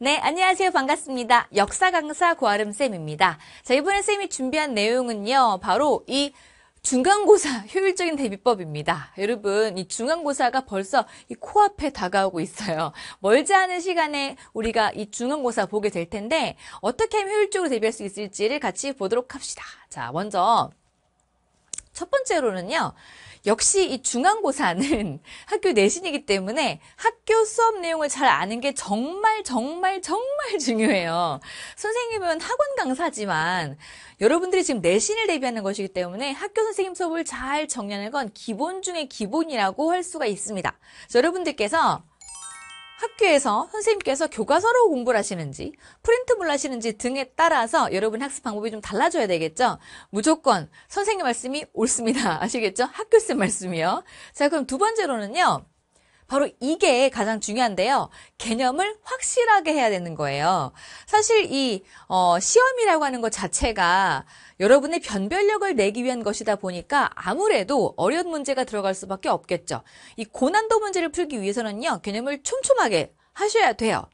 네, 안녕하세요. 반갑습니다. 역사 강사 고아름 쌤입니다. 자, 이번에 쌤이 준비한 내용은요. 바로 이 중간고사 효율적인 대비법입니다. 여러분, 이 중간고사가 벌써 이 코앞에 다가오고 있어요. 멀지 않은 시간에 우리가 이 중간고사 보게 될 텐데 어떻게 하면 효율적으로 대비할 수 있을지를 같이 보도록 합시다. 자, 먼저 첫 번째로는요. 역시 이 중간고사는 학교 내신이기 때문에 학교 수업 내용을 잘 아는 게 정말 정말 정말 중요해요. 선생님은 학원 강사지만 여러분들이 지금 내신을 대비하는 것이기 때문에 학교 선생님 수업을 잘 정리하는 건 기본 중의 기본이라고 할 수가 있습니다. 여러분들께서 학교에서 선생님께서 교과서로 공부를 하시는지 프린트물 하시는지 등에 따라서 여러분 학습 방법이 좀 달라져야 되겠죠. 무조건 선생님 말씀이 옳습니다. 아시겠죠? 학교 쌤 말씀이요. 자 그럼 두 번째로는요. 바로 이게 가장 중요한데요. 개념을 확실하게 해야 되는 거예요. 사실 이 어, 시험이라고 하는 것 자체가 여러분의 변별력을 내기 위한 것이다 보니까 아무래도 어려운 문제가 들어갈 수밖에 없겠죠. 이 고난도 문제를 풀기 위해서는요. 개념을 촘촘하게 하셔야 돼요.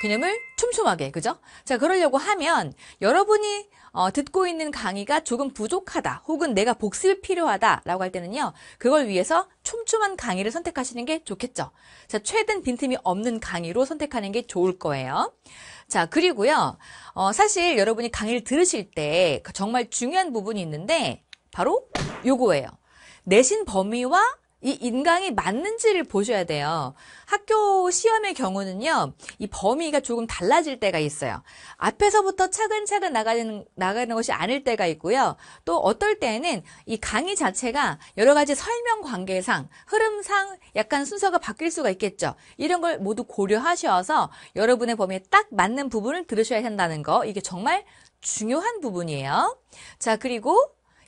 개념을 촘촘하게, 그죠? 자, 그러려고 하면 여러분이 어, 듣고 있는 강의가 조금 부족하다 혹은 내가 복습이 필요하다라고 할 때는요. 그걸 위해서 촘촘한 강의를 선택하시는 게 좋겠죠. 자, 최대한 빈틈이 없는 강의로 선택하는 게 좋을 거예요. 자, 그리고요. 어, 사실 여러분이 강의를 들으실 때 정말 중요한 부분이 있는데 바로 요거예요. 내신 범위와 이 인강이 맞는지를 보셔야 돼요. 학교 시험의 경우는요, 이 범위가 조금 달라질 때가 있어요. 앞에서부터 차근차근 나가는, 나가는 것이 아닐 때가 있고요. 또 어떨 때는 에이 강의 자체가 여러 가지 설명 관계상, 흐름상 약간 순서가 바뀔 수가 있겠죠. 이런 걸 모두 고려하셔서 여러분의 범위에 딱 맞는 부분을 들으셔야 한다는 거, 이게 정말 중요한 부분이에요. 자, 그리고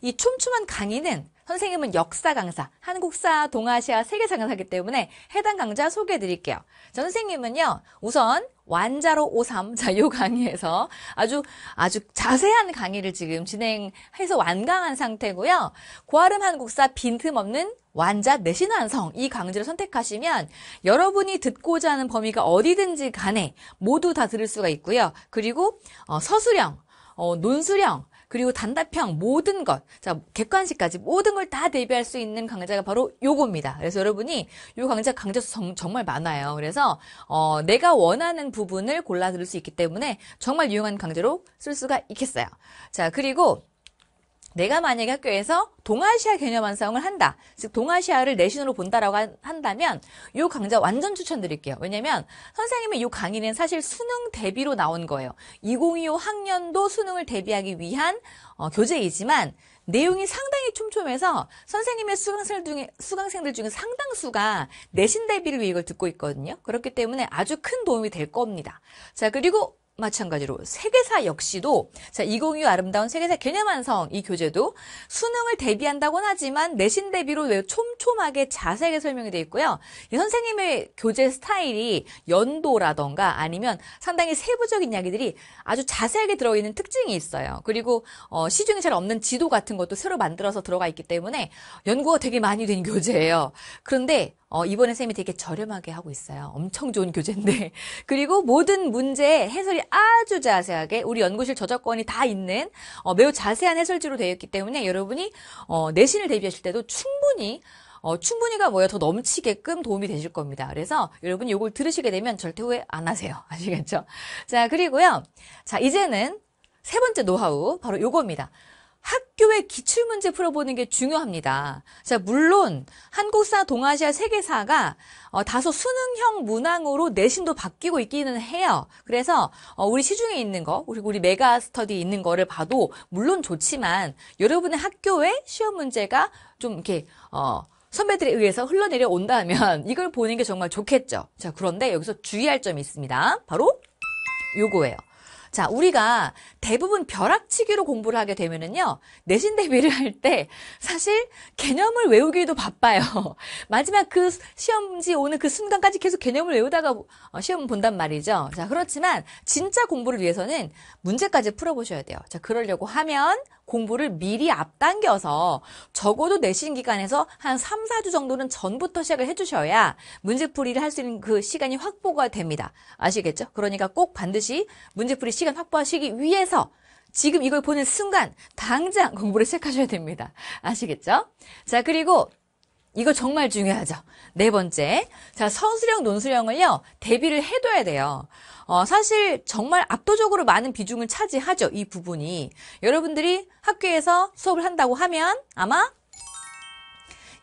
이 촘촘한 강의는 선생님은 역사 강사, 한국사, 동아시아, 세계사 강사기 때문에 해당 강좌 소개해 드릴게요. 전 선생님은요, 우선 완자로 53, 자, 요 강의에서 아주, 아주 자세한 강의를 지금 진행해서 완강한 상태고요. 고아름 한국사 빈틈없는 완자 내신 완성 이 강좌를 선택하시면 여러분이 듣고자 하는 범위가 어디든지 간에 모두 다 들을 수가 있고요. 그리고 어, 서술형, 어, 논술형, 그리고 단답형 모든 것, 자 객관식까지 모든 걸 다 대비할 수 있는 강좌가 바로 요겁니다. 그래서 여러분이 요 강좌 강좌 수 정말 많아요. 그래서 어, 내가 원하는 부분을 골라 들을 수 있기 때문에 정말 유용한 강좌로 쓸 수가 있겠어요. 자 그리고 내가 만약에 학교에서 동아시아 개념 완성을 한다. 즉 동아시아를 내신으로 본다라고 한다면 이 강좌 완전 추천드릴게요. 왜냐면 하 선생님의 이 강의는 사실 수능 대비로 나온 거예요. 2025 학년도 수능을 대비하기 위한 어, 교재이지만 내용이 상당히 촘촘해서 선생님의 수강생들 중에, 수강생들 중에 상당수가 내신 대비를 위해 이걸 듣고 있거든요. 그렇기 때문에 아주 큰 도움이 될 겁니다. 자, 그리고 마찬가지로 세계사 역시도 자, 2 0 2 아름다운 세계사 개념 완성 이 교재도 수능을 대비한다곤 하지만 내신 대비로 매우 촘촘하게 자세하게 설명이 되어 있고요. 이 선생님의 교재 스타일이 연도라던가 아니면 상당히 세부적인 이야기들이 아주 자세하게 들어있는 특징이 있어요. 그리고 어, 시중에 잘 없는 지도 같은 것도 새로 만들어서 들어가 있기 때문에 연구가 되게 많이 된 교재예요. 그런데 어, 이번에 쌤이 되게 저렴하게 하고 있어요. 엄청 좋은 교재인데. 그리고 모든 문제의 해설이 아주 자세하게 우리 연구실 저작권이 다 있는 어, 매우 자세한 해설지로 되어 있기 때문에 여러분이 어, 내신을 대비하실 때도 충분히 어, 충분히가 뭐야 더 넘치게끔 도움이 되실 겁니다. 그래서 여러분이 이걸 들으시게 되면 절대 후회 안 하세요. 아시겠죠? 자, 그리고요. 자, 이제는 세 번째 노하우 바로 요겁니다. 학교의 기출문제 풀어보는 게 중요합니다. 자, 물론 한국사, 동아시아, 세계사가 어, 다소 수능형 문항으로 내신도 바뀌고 있기는 해요. 그래서 어, 우리 시중에 있는 거, 그리고 우리 메가스터디 있는 거를 봐도 물론 좋지만 여러분의 학교의 시험 문제가 좀 이렇게 어, 선배들에 의해서 흘러내려 온다면 이걸 보는 게 정말 좋겠죠. 자, 그런데 여기서 주의할 점이 있습니다. 바로 요거예요. 자, 우리가 대부분 벼락치기로 공부를 하게 되면은요, 내신 대비를 할 때 사실 개념을 외우기도 바빠요. 마지막 그 시험지 오는 그 순간까지 계속 개념을 외우다가 어, 시험 본단 말이죠. 자, 그렇지만 진짜 공부를 위해서는 문제까지 풀어보셔야 돼요. 자, 그러려고 하면 공부를 미리 앞당겨서 적어도 내신 기간에서 한 3, 4주 정도는 전부터 시작을 해주셔야 문제풀이를 할 수 있는 그 시간이 확보가 됩니다. 아시겠죠? 그러니까 꼭 반드시 문제풀이 시간 확보하시기 위해서 지금 이걸 보는 순간 당장 공부를 시작하셔야 됩니다. 아시겠죠? 자, 그리고 이거 정말 중요하죠. 네 번째. 자, 서술형, 논술형을요, 대비를 해둬야 돼요. 어, 사실 정말 압도적으로 많은 비중을 차지하죠. 이 부분이. 여러분들이 학교에서 수업을 한다고 하면 아마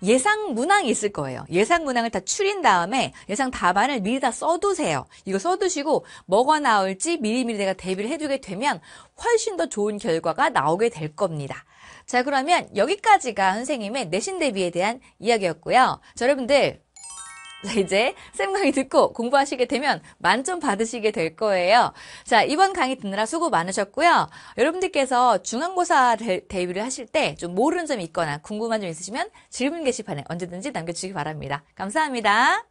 예상 문항이 있을 거예요. 예상 문항을 다 추린 다음에 예상 답안을 미리 다 써두세요. 이거 써두시고 뭐가 나올지 미리미리 내가 대비를 해두게 되면 훨씬 더 좋은 결과가 나오게 될 겁니다. 자 그러면 여기까지가 선생님의 내신 대비에 대한 이야기였고요. 자, 여러분들 이제 쌤 강의 듣고 공부하시게 되면 만점 받으시게 될 거예요. 자, 이번 강의 듣느라 수고 많으셨고요. 여러분들께서 중간고사 대비를 하실 때 좀 모르는 점이 있거나 궁금한 점 있으시면 질문 게시판에 언제든지 남겨주시기 바랍니다. 감사합니다.